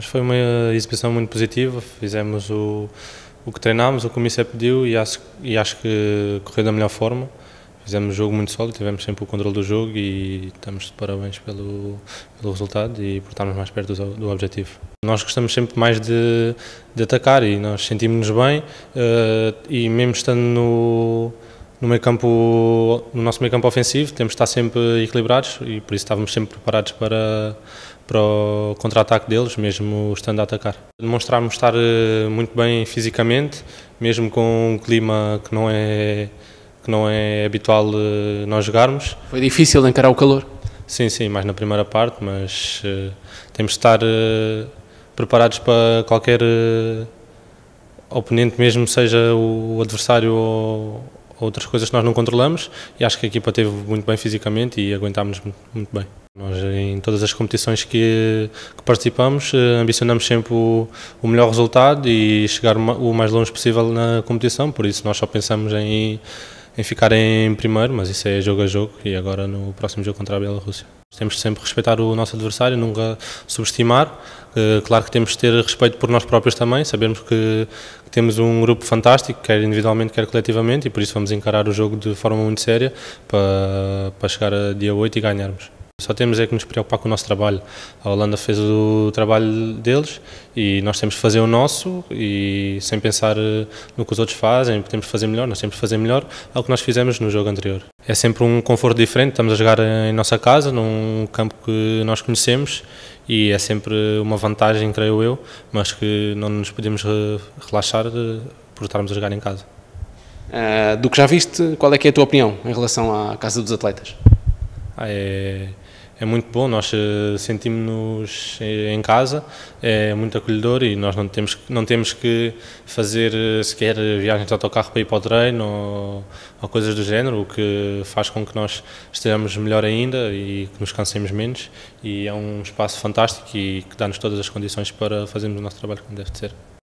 Mas foi uma exibição muito positiva, fizemos o, o que treinámos, o que o Missa pediu e acho, e acho que correu da melhor forma. Fizemos um jogo muito sólido, tivemos sempre o controle do jogo e estamos de parabéns pelo, pelo resultado e por estarmos mais perto do, do objetivo. Nós gostamos sempre mais de, de atacar e nós sentimos-nos bem uh, e mesmo estando no no meio campo, no nosso meio campo ofensivo, temos de estar sempre equilibrados e por isso estávamos sempre preparados para para o contra-ataque deles, mesmo estando a atacar. Demonstrámos estar eh, muito bem fisicamente, mesmo com um clima que não é que não é habitual eh, nós jogarmos. Foi difícil encarar o calor. Sim, sim, mais na primeira parte, mas eh, temos de estar preparados para qualquer oponente, mesmo seja o adversário ou, outras coisas que nós não controlamos e acho que a equipa teve muito bem fisicamente e aguentámos muito, muito bem. Nós em todas as competições que, que participamos eh, ambicionamos sempre o, o, melhor resultado e chegar o mais longe possível na competição, por isso nós só pensamos em em ficar em primeiro, mas isso é jogo a jogo e agora no próximo jogo contra a Bielorrússia. Temos de sempre respeitar o nosso adversário, nunca subestimar. Eh, claro que temos de ter respeito por nós próprios também, sabemos que temos um grupo fantástico, quer individualmente, quer coletivamente, e por isso vamos encarar o jogo de forma muito séria para, para chegar a dia 8 e ganharmos. Só temos é que nos preocupar com o nosso trabalho. A Holanda fez o trabalho deles e nós temos que fazer o nosso e sem pensar eh, no que os outros fazem, temos que fazer melhor, nós temos que fazer melhor ao que nós fizemos no jogo anterior. É sempre um conforto diferente, estamos a jogar em nossa casa, num campo que nós conhecemos e é sempre uma vantagem, creio eu, mas que não nos podemos eh, relaxar eh, por estarmos a jogar em casa. Uh, do que já viste, qual é que é a tua opinião em relação à Casa dos Atletas? Ah, é é muito bom, nós eh, sentimos-nos em casa, é muito acolhedor e nós não temos, não temos que fazer eh, sequer viagens de autocarro para ir para o treino ou, ou coisas do género, o que faz com que nós estejamos melhor ainda e que nos cansemos menos e é um espaço fantástico e que dá-nos todas as condições para fazermos o nosso trabalho como deve ser.